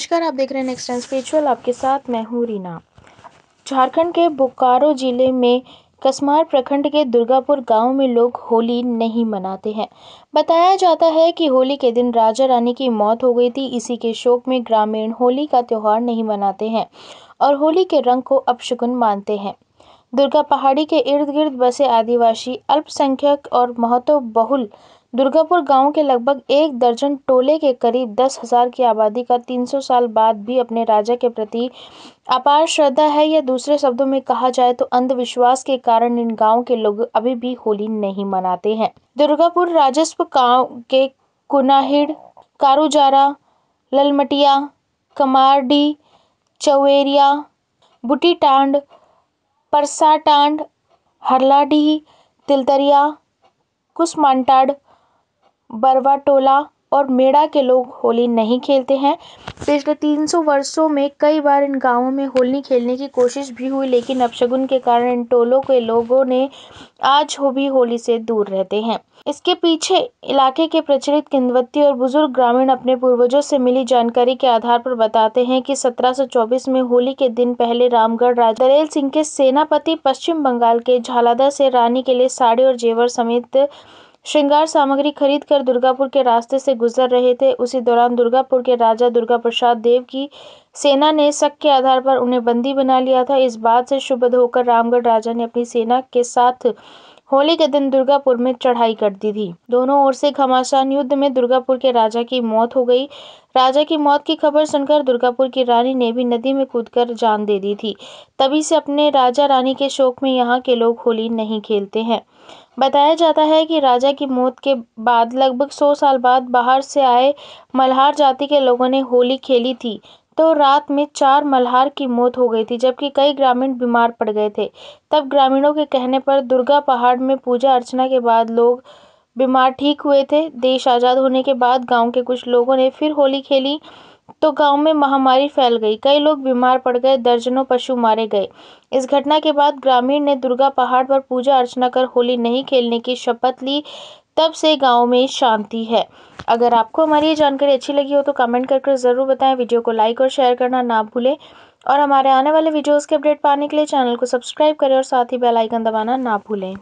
नमस्कार आप देख रहे हैं नेक्स्ट टाइम स्पिरिचुअल आपके साथ मैं हूँ रीना झारखंड के बोकारो जिले में कसमार प्रखंड के दुर्गापुर गांव में लोग होली नहीं मनाते हैं बताया जाता है कि होली के दिन राजा रानी की मौत हो गई थी इसी के शोक में ग्रामीण होली का त्यौहार नहीं मनाते हैं और होली के रंग को अपशगुन मानते हैं दुर्गा पहाड़ी के इर्द गिर्द बसे आदिवासी अल्पसंख्यक और महत्व बहुल दुर्गापुर गांव के लगभग एक दर्जन टोले के करीब दस हजार की आबादी का 300 साल बाद भी अपने राजा के प्रति अपार श्रद्धा है या दूसरे शब्दों में कहा जाए तो अंधविश्वास के कारण इन गांव के लोग अभी भी होली नहीं मनाते हैं दुर्गापुर राजस्व गांव के कुनाहिड़ कारूजारा ललमटिया कमारडी चवेरिया बुटीटांड परसाटांड हरलाडी तिलतरिया कुसमानटाड़ बरवा टोला और मेड़ा के लोग होली नहीं खेलते हैं पिछले तीन सौ वर्षों में कई बार इन गांवों में होली खेलने की कोशिश भी हुई लेकिन अपशगुन के कारण इन टोलों के लोगों ने आज हो भी होली से दूर रहते हैं इसके पीछे इलाके के प्रचलित किन्वती और बुजुर्ग ग्रामीण अपने पूर्वजों से मिली जानकारी के आधार पर बताते हैं कि 1724 में होली के दिन पहले रामगढ़ राज दरेल सिंह के सेनापति पश्चिम बंगाल के झालादा से रानी के लिए साड़ी और जेवर समेत श्रृंगार सामग्री खरीद कर दुर्गापुर के रास्ते से गुजर रहे थे उसी दौरान दुर्गापुर के राजा दुर्गा प्रसाद देव की सेना ने शक के आधार पर उन्हें बंदी बना लिया था इस बात से शुभ होकर रामगढ़ राजा ने अपनी सेना के साथ होली के दिन दुर्गापुर में चढ़ाई कर दी थी दोनों ओर से घमासान युद्ध में दुर्गापुर के राजा की मौत हो गई राजा की मौत की खबर सुनकर दुर्गापुर की रानी ने भी नदी में कूदकर जान दे दी थी तभी से अपने राजा रानी के शोक में यहाँ के लोग होली नहीं खेलते हैं बताया जाता है कि राजा की मौत के बाद लगभग सौ साल बाद बाहर से आए मल्हार जाति के लोगों ने होली खेली थी बीतों रात में चार मल्हार की मौत हो गई थी जबकि कई ग्रामीण बीमार पड़ गए थे तब ग्रामीणों के कहने पर दुर्गा पहाड़ में पूजा अर्चना के बाद लोग बीमार ठीक हुए थे देश आज़ाद होने के बाद गांव के कुछ लोगों ने फिर होली खेली तो गांव में महामारी फैल गई कई लोग बीमार पड़ गए दर्जनों पशु मारे गए इस घटना के बाद ग्रामीण ने दुर्गा पहाड़ पर पूजा अर्चना कर होली नहीं खेलने की शपथ ली तब से गाँव में शांति है अगर आपको हमारी ये जानकारी अच्छी लगी हो तो कमेंट करके ज़रूर बताएं वीडियो को लाइक और शेयर करना ना भूलें और हमारे आने वाले वीडियोस के अपडेट पाने के लिए चैनल को सब्सक्राइब करें और साथ ही बेल आइकन दबाना ना भूलें